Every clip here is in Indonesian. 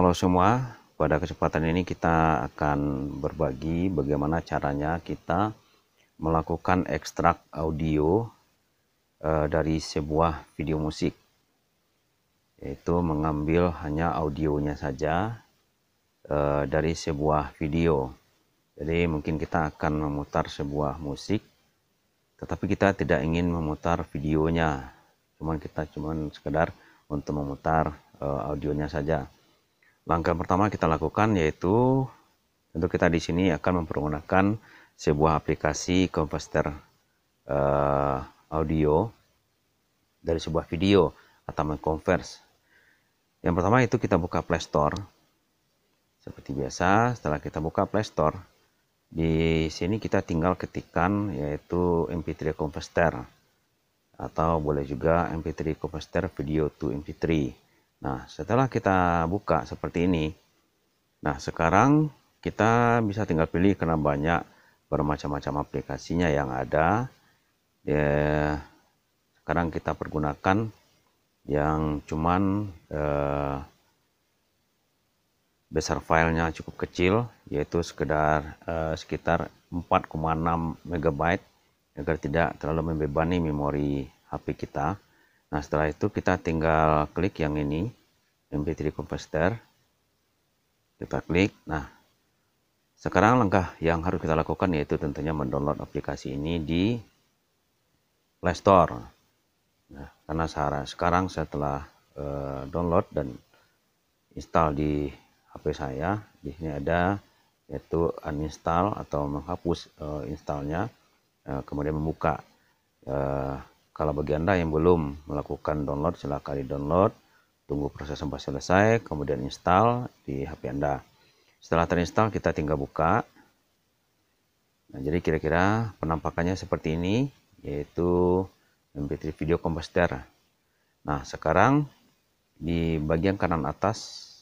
Halo semua, pada kesempatan ini kita akan berbagi bagaimana caranya kita melakukan ekstrak audio eh, dari sebuah video musik. Yaitu mengambil hanya audionya saja eh, dari sebuah video. Jadi mungkin kita akan memutar sebuah musik, tetapi kita tidak ingin memutar videonya. Cuman kita cuman sekedar untuk memutar eh, audionya saja Langkah pertama kita lakukan yaitu tentu kita di sini akan mempergunakan sebuah aplikasi komposter uh, audio dari sebuah video atau mengkonvers. Yang pertama itu kita buka Play Store. Seperti biasa, setelah kita buka Play Store, di sini kita tinggal ketikan yaitu MP3 Converter atau boleh juga MP3 Converter Video to MP3. Nah, setelah kita buka seperti ini, nah sekarang kita bisa tinggal pilih karena banyak bermacam-macam aplikasinya yang ada. Ya, sekarang kita pergunakan yang cuman eh, besar filenya cukup kecil, yaitu sekedar eh, sekitar 4,6 MB agar tidak terlalu membebani memori HP kita. Nah, setelah itu kita tinggal klik yang ini, MP3 Compressor. Kita klik. Nah, sekarang langkah yang harus kita lakukan yaitu tentunya mendownload aplikasi ini di Play Store. Nah, karena Sarah sekarang saya telah uh, eh, download dan install di HP saya. Di sini ada yaitu uninstall atau menghapus uh, installnya, uh, kemudian membuka. Uh, kalau bagi Anda yang belum melakukan download, silahkan di-download. Tunggu proses sampai selesai, kemudian install di HP Anda. Setelah terinstall, kita tinggal buka. Nah, jadi kira-kira penampakannya seperti ini, yaitu MP3 Video Composter. Nah, sekarang di bagian kanan atas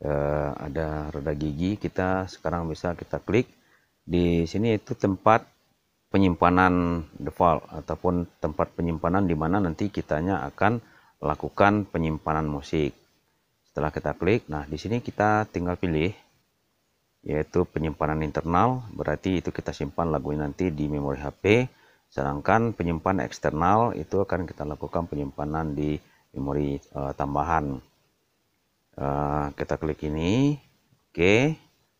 eh, ada roda gigi, kita sekarang bisa kita klik. Di sini itu tempat penyimpanan default ataupun tempat penyimpanan di mana nanti kitanya akan lakukan penyimpanan musik. Setelah kita klik, nah di sini kita tinggal pilih yaitu penyimpanan internal, berarti itu kita simpan lagunya nanti di memori HP. Sedangkan penyimpanan eksternal itu akan kita lakukan penyimpanan di memori uh, tambahan. Uh, kita klik ini, oke. Okay.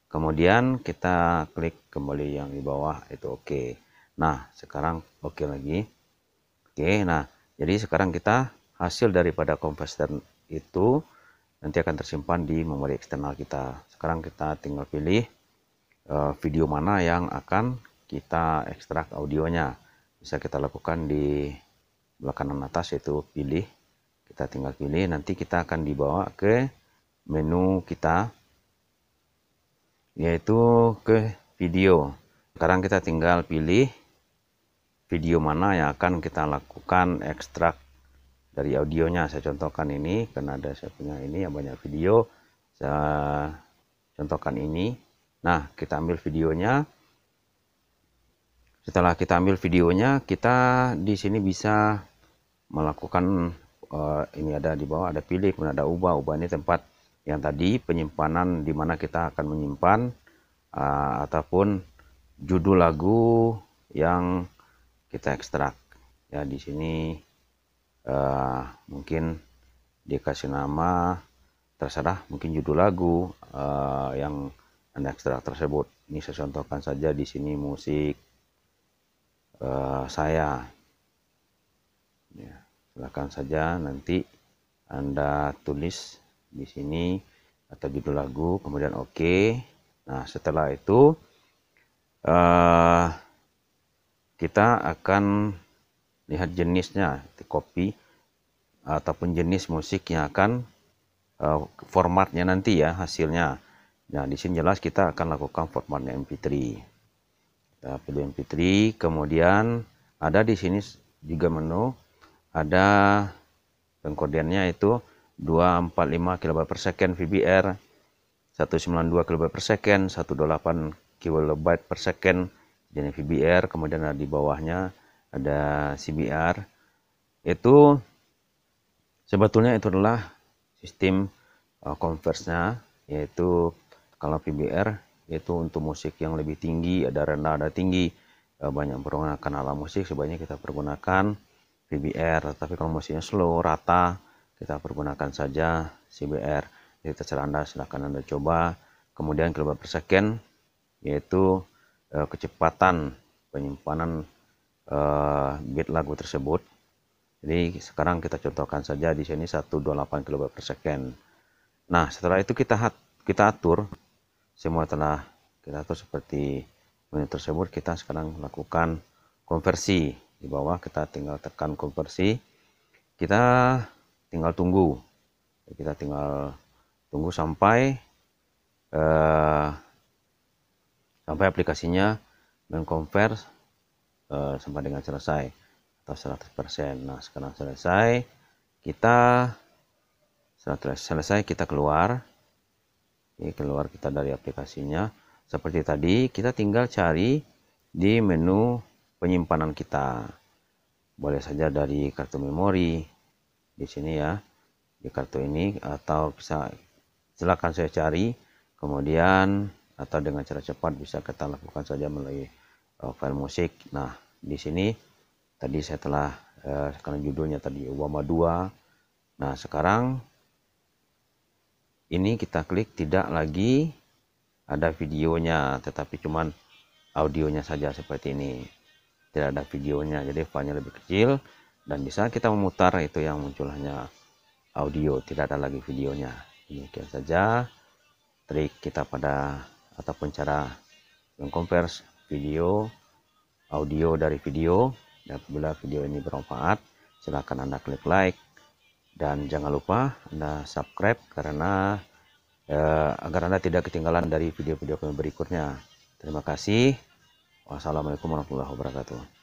Kemudian kita klik kembali yang di bawah itu oke. Okay. Nah, sekarang oke okay lagi. Oke, okay, nah jadi sekarang kita hasil daripada konversi itu nanti akan tersimpan di memori eksternal kita. Sekarang kita tinggal pilih uh, video mana yang akan kita ekstrak audionya. Bisa kita lakukan di belakang kanan atas itu pilih. Kita tinggal pilih, nanti kita akan dibawa ke menu kita yaitu ke video. Sekarang kita tinggal pilih video mana yang akan kita lakukan ekstrak dari audionya saya contohkan ini karena ada saya punya ini yang banyak video saya contohkan ini nah kita ambil videonya setelah kita ambil videonya kita di sini bisa melakukan uh, ini ada di bawah ada pilih kemudian ada ubah ubah ini tempat yang tadi penyimpanan di mana kita akan menyimpan uh, ataupun judul lagu yang kita ekstrak ya di sini uh, mungkin dikasih nama terserah mungkin judul lagu uh, yang anda ekstrak tersebut ini saya contohkan saja di sini musik uh, saya ya, silahkan saja nanti anda tulis di sini atau judul lagu kemudian oke okay. nah setelah itu uh, kita akan lihat jenisnya di kopi ataupun jenis musik yang akan uh, formatnya nanti ya hasilnya nah di sini jelas kita akan lakukan formatnya mp3 kita pilih mp3 kemudian ada di sini juga menu ada pengkodenya itu 245 kilobyte per second VBR 192 kilobyte per second 128 kilobyte per second jadi VBR kemudian ada di bawahnya ada CBR itu sebetulnya itu adalah sistem uh, converse-nya yaitu kalau VBR yaitu untuk musik yang lebih tinggi ada rendah ada tinggi uh, banyak menggunakan alat musik sebaiknya kita pergunakan VBR tapi kalau musiknya slow rata kita pergunakan saja CBR jadi terserah anda silahkan anda coba kemudian kilobat per second yaitu uh, kecepatan penyimpanan uh, eh, bit lagu tersebut. Jadi sekarang kita contohkan saja di sini 128 kb per second. Nah setelah itu kita kita atur semua telah kita atur seperti menu tersebut kita sekarang lakukan konversi di bawah kita tinggal tekan konversi kita tinggal tunggu kita tinggal tunggu sampai uh, sampai aplikasinya mengkonvers uh, eh, sampai dengan selesai atau 100%. Nah, sekarang selesai kita selesai kita keluar. Ini keluar kita dari aplikasinya. Seperti tadi, kita tinggal cari di menu penyimpanan kita. Boleh saja dari kartu memori di sini ya, di kartu ini atau bisa silakan saya cari. Kemudian atau dengan cara cepat bisa kita lakukan saja melalui uh, file musik. Nah, di sini tadi saya telah uh, karena judulnya tadi Obama 2. Nah, sekarang ini kita klik tidak lagi ada videonya, tetapi cuman audionya saja seperti ini. Tidak ada videonya, jadi filenya lebih kecil dan bisa kita memutar itu yang muncul hanya audio, tidak ada lagi videonya. Demikian saja trik kita pada ataupun cara mengkonvers video audio dari video dan apabila video ini bermanfaat silahkan anda klik like dan jangan lupa anda subscribe karena eh, agar anda tidak ketinggalan dari video-video kami berikutnya terima kasih wassalamualaikum warahmatullahi wabarakatuh